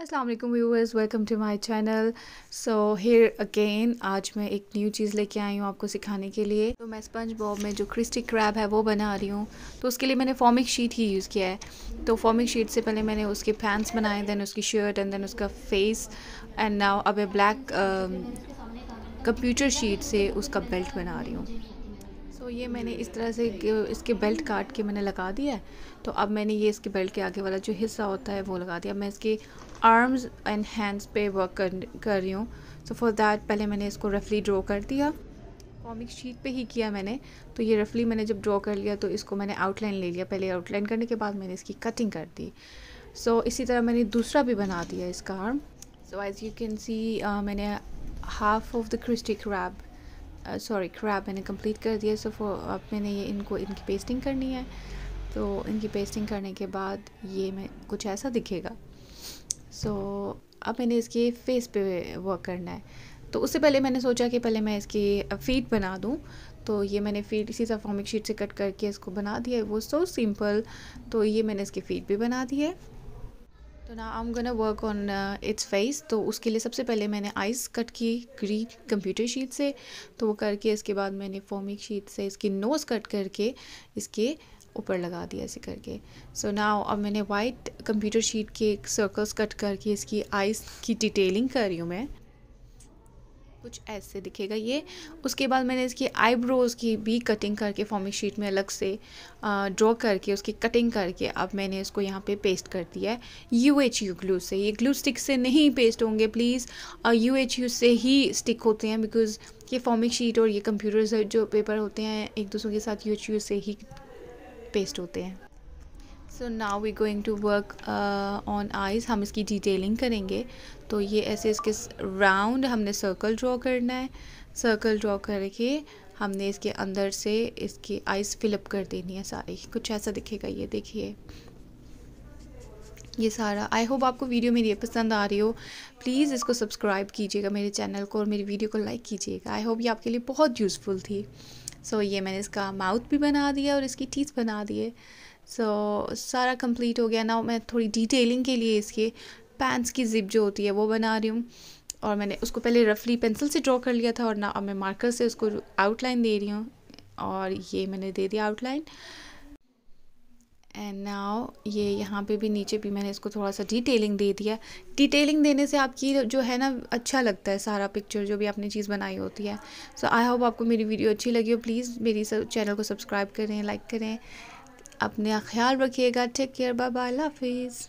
अस्सलाम वालेकुम viewers welcome to my channel so here again आज मैं एक न्यू चीज़ लेके आई हूँ आपको सिखाने के लिए तो मैं स्पंज बॉब में जो क्रिस्टी क्रैब है वो बना रही हूँ तो उसके लिए मैंने फॉमिक शीट ही यूज़ किया है तो फॉर्मिक शीट से पहले मैंने उसके पैंट्स बनाए दैन उसकी शर्ट एंड देन उसका फेस एंड नाउ अब ब्लैक कंप्यूटर शीट से उसका बेल्ट बना रही हूँ सो तो ये मैंने इस तरह से इसके बेल्ट काट के मैंने लगा दिया है तो अब मैंने ये इसके बेल्ट के आगे वाला जो हिस्सा होता है वो लगा दिया मैं इसके आर्म्स एंड हैंड्स पे वर्क कर कर रही हूँ सो फॉर दैट पहले मैंने इसको रफली ड्रॉ कर दिया कॉमिक शीट पे ही किया मैंने तो ये रफली मैंने जब ड्रॉ कर लिया तो इसको मैंने आउटलाइन ले लिया पहले आउटलाइन करने के बाद मैंने इसकी कटिंग कर दी सो so, इसी तरह मैंने दूसरा भी बना दिया इसका arm so as you can see मैंने हाफ ऑफ द क्रिस्टिक रैप सॉरी क्रैप मैंने कंप्लीट कर दिया सो फो अब मैंने ये इनको इनकी पेस्टिंग करनी है तो इनकी पेस्टिंग करने के बाद ये मैं कुछ ऐसा दिखेगा सो so, अब मैंने इसके फेस पे वर्क करना है तो उससे पहले मैंने सोचा कि पहले मैं इसकी फीट बना दूँ तो ये मैंने फीट इसी तरह फॉर्मिक शीट से कट करके इसको बना दिया है वो सो सिंपल तो ये मैंने इसकी फीट भी बना दी है तो ना I am gonna work on its face तो उसके लिए सबसे पहले मैंने आइज़ कट की ग्री कंप्यूटर शीट से तो वो करके इसके बाद मैंने फॉर्मिक शीट से इसकी नोज़ कट करके इसके ऊपर लगा दिया ऐसे करके सो so नाउ अब मैंने वाइट कंप्यूटर शीट के सर्कल्स कट करके इसकी आइज़ की डिटेलिंग कर रही हूँ मैं कुछ ऐसे दिखेगा ये उसके बाद मैंने इसकी आईब्रोज़ की भी कटिंग करके फॉर्मिक शीट में अलग से ड्रॉ करके उसकी कटिंग करके अब मैंने इसको यहाँ पे पेस्ट कर दिया है यू एच यू ग्लू से ये ग्लू स्टिक से नहीं पेस्ट होंगे प्लीज़ यू एच यू से ही स्टिक होते हैं बिकॉज़ ये फॉर्मिक शीट और ये कंप्यूटर जो पेपर होते हैं एक दूसरे के साथ यू एच यू से ही पेस्ट होते हैं so now we going to work on eyes हम इसकी डिटेलिंग करेंगे तो ये ऐसे इसके राउंड हमने सर्कल ड्रॉ करना है सर्कल ड्रॉ करके हमने इसके अंदर से इसकी आइज़ फिलअप कर देनी है सारी कुछ ऐसा दिखेगा ये देखिए ये सारा आई होप आपको वीडियो मेरी पसंद आ रही हो प्लीज़ इसको सब्सक्राइब कीजिएगा मेरे चैनल को और मेरी वीडियो को लाइक कीजिएगा आई होप ये आपके लिए बहुत यूज़फुल थी सो so, ये मैंने इसका माउथ भी बना दिया और इसकी टीथ बना दिए सो so, सारा कंप्लीट हो गया ना मैं थोड़ी डिटेलिंग के लिए इसके पैंट्स की जिप जो होती है वो बना रही हूँ और मैंने उसको पहले रफली पेंसिल से ड्रॉ कर लिया था और ना अब मैं मार्कर से उसको आउटलाइन दे रही हूँ और ये मैंने दे दिया आउटलाइन एंड नाउ ये यहाँ पे भी नीचे भी मैंने इसको थोड़ा सा डिटेलिंग दे दिया डिटेलिंग देने से आपकी जो है ना अच्छा लगता है सारा पिक्चर जो भी आपने चीज़ बनाई होती है सो आई होप आपको मेरी वीडियो अच्छी लगी हो प्लीज़ मेरी चैनल को सब्सक्राइब करें लाइक करें अपना ख्याल रखिएगा टेक केयर बाय बाय हाफिज़